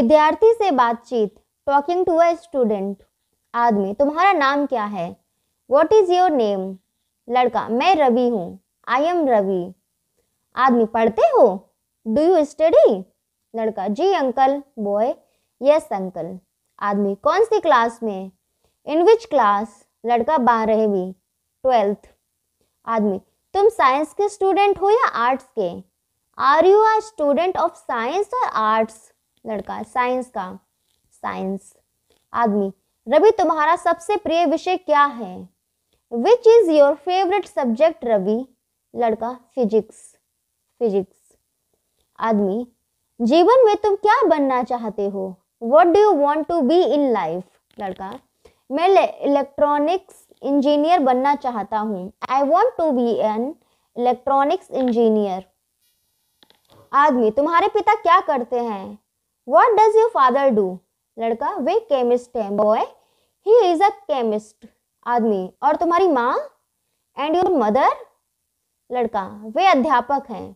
विद्यार्थी से बातचीत टॉकिंग टू अ स्टूडेंट आदमी तुम्हारा नाम क्या है वॉट इज योर नेम लड़का मैं रवि हूँ आई एम रवि आदमी पढ़ते हो डू यू स्टडी लड़का जी अंकल बॉय यस अंकल आदमी कौन सी क्लास में इन विच क्लास लड़का बारहवीं ट्वेल्थ आदमी तुम साइंस के स्टूडेंट हो या आर्ट्स के are you are student of science और आर्ट्स लड़का साइंस का साइंस आदमी रवि तुम्हारा सबसे प्रिय विषय क्या है which is your favourite subject Ravi लड़का फिजिक्स फिजिक्स आदमी जीवन में तुम क्या बनना चाहते हो what do you want to be in life लड़का मैं इलेक्ट्रॉनिक्स इंजीनियर बनना चाहता हूँ I want to be an electronics engineer आदमी तुम्हारे पिता क्या करते हैं What does your father do लड़का वे केमिस्ट है boy he is a chemist आदमी और तुम्हारी माँ एंड योर मदर लड़का वे अध्यापक हैं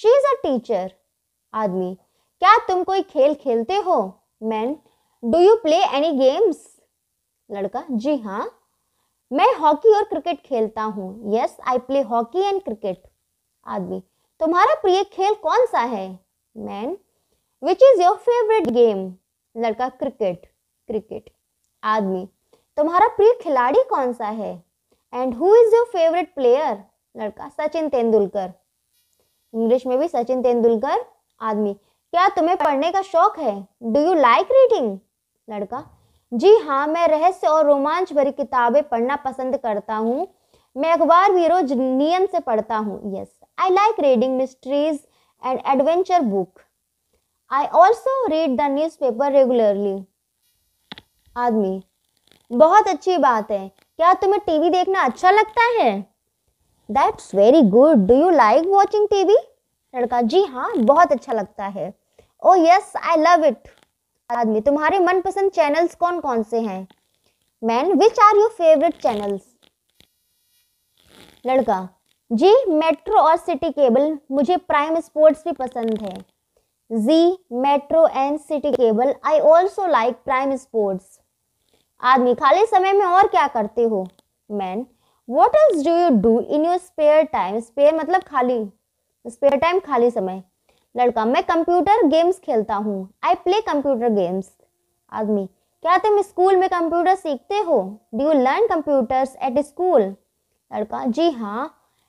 शी इज अ टीचर आदमी क्या तुम कोई खेल खेलते हो man do you play any games लड़का जी हाँ मैं हॉकी और क्रिकेट खेलता हूँ yes I play hockey and cricket आदमी तुम्हारा प्रिय खेल कौन सा है man which is your favourite game लड़का क्रिकेट क्रिकेट आदमी तुम्हारा प्रिय खिलाड़ी कौन सा है and who is your favourite player लड़का सचिन तेंदुलकर इंग्लिश में भी सचिन तेंदुलकर आदमी क्या तुम्हें पढ़ने का शौक है डू यू लाइक रीडिंग लड़का जी हाँ मैं रहस्य और रोमांच भरी किताबें पढ़ना पसंद करता हूँ मैं अखबार भी रोज नियम से पढ़ता हूँ yes I like reading mysteries and adventure book I also read the newspaper regularly आदमी बहुत अच्छी बात है क्या तुम्हें टीवी देखना अच्छा लगता है that's very good do you like watching TV लड़का जी हाँ बहुत अच्छा लगता है oh yes I love it आदमी तुम्हारे मनपसंद चैनल्स कौन कौन से हैं man which are your favourite channels लड़का जी मेट्रो और सिटी केबल मुझे प्राइम स्पोर्ट्स भी पसंद है Zee Metro and City Cable I also like Prime Sports आदमी खाली समय में और क्या करते हो man what else do you do in your spare time spare मतलब खाली स्पेयर टाइम खाली समय लड़का मैं कंप्यूटर गेम्स खेलता हूँ आई प्ले कंप्यूटर गेम्स आदमी क्या तुम स्कूल में कंप्यूटर सीखते हो do you learn computers at school लड़का जी हाँ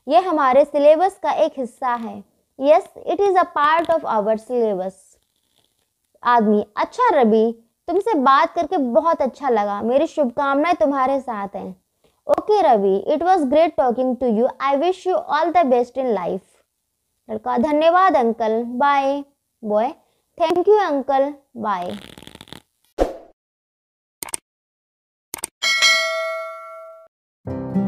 यह हमारे सिलेबस का एक हिस्सा है yes it is a part of our syllabus आदमी अच्छा रवि तुमसे बात करके बहुत अच्छा लगा मेरी शुभकामनाएं तुम्हारे साथ हैं okay Ravi it was great talking to you I wish you all the best in life लड़का धन्यवाद uncle bye boy thank you uncle bye thank you